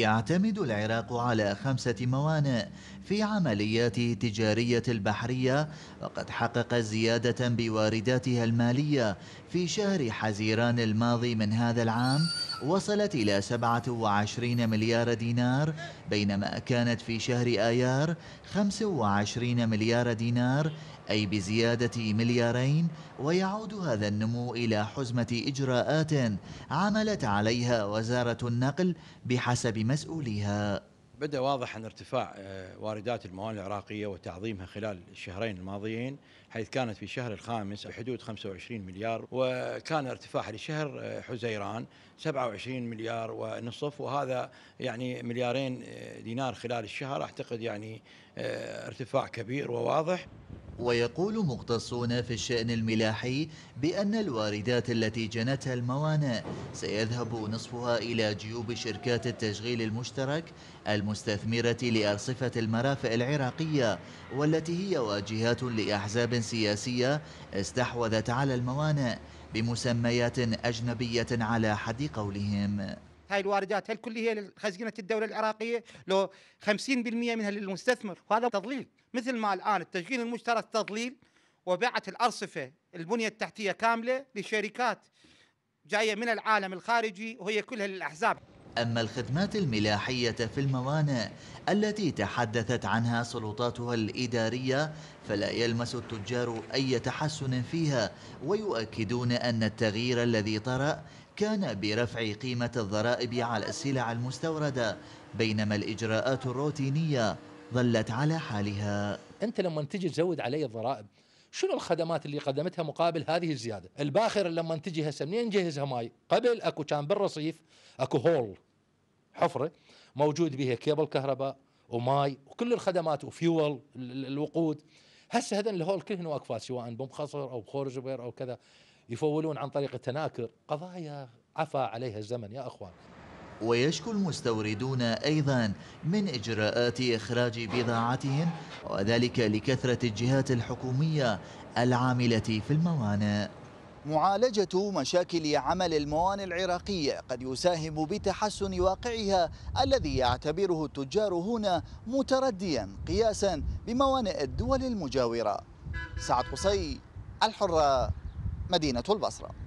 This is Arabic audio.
يعتمد العراق على خمسة موانئ في عملياته التجارية البحرية وقد حقق زيادة بوارداتها المالية في شهر حزيران الماضي من هذا العام وصلت إلى 27 مليار دينار بينما كانت في شهر آيار 25 مليار دينار أي بزيادة مليارين ويعود هذا النمو إلى حزمة إجراءات عملت عليها وزارة النقل بحسب مسؤوليها بدأ واضح ان ارتفاع آه، واردات الموانئ العراقية وتعظيمها خلال الشهرين الماضيين حيث كانت في الشهر الخامس بحدود 25 مليار وكان ارتفاع لشهر آه، حزيران 27 مليار ونصف وهذا يعني مليارين آه، دينار خلال الشهر أعتقد يعني ارتفاع كبير وواضح ويقول مختصون في الشأن الملاحي بأن الواردات التي جنتها الموانئ سيذهب نصفها إلى جيوب شركات التشغيل المشترك المستثمرة لأرصفة المرافئ العراقية والتي هي واجهات لأحزاب سياسية استحوذت على الموانئ بمسميات أجنبية على حد قولهم هاي الواردات هل كلها لخزينة الدولة العراقية لو 50% منها للمستثمر وهذا تضليل مثل ما الآن التشغيل المشترك تضليل وبعت الأرصفة البنية التحتية كاملة لشركات جاية من العالم الخارجي وهي كلها للأحزاب أما الخدمات الملاحية في الموانئ التي تحدثت عنها سلطاتها الإدارية فلا يلمس التجار أي تحسن فيها ويؤكدون أن التغيير الذي طرأ كان برفع قيمة الضرائب على السلع المستوردة بينما الإجراءات الروتينية ظلت على حالها أنت لما تجي تزود علي الضرائب شنو الخدمات اللي قدمتها مقابل هذه الزياده؟ الباخره لما تجي هسه منين نجهزها ماي؟ قبل اكو كان بالرصيف اكو هول حفره موجود بها كيبل كهرباء وماي وكل الخدمات وفيول الوقود هسه هذا الهول كلهن واقفات سواء بمخصر او جبير او كذا يفولون عن طريق التناكر قضايا عفى عليها الزمن يا اخوان ويشكو المستوردون أيضا من إجراءات إخراج بضاعتهم وذلك لكثرة الجهات الحكومية العاملة في الموانئ معالجة مشاكل عمل الموانئ العراقية قد يساهم بتحسن واقعها الذي يعتبره التجار هنا مترديا قياسا بموانئ الدول المجاورة سعد قصي الحرة مدينة البصرة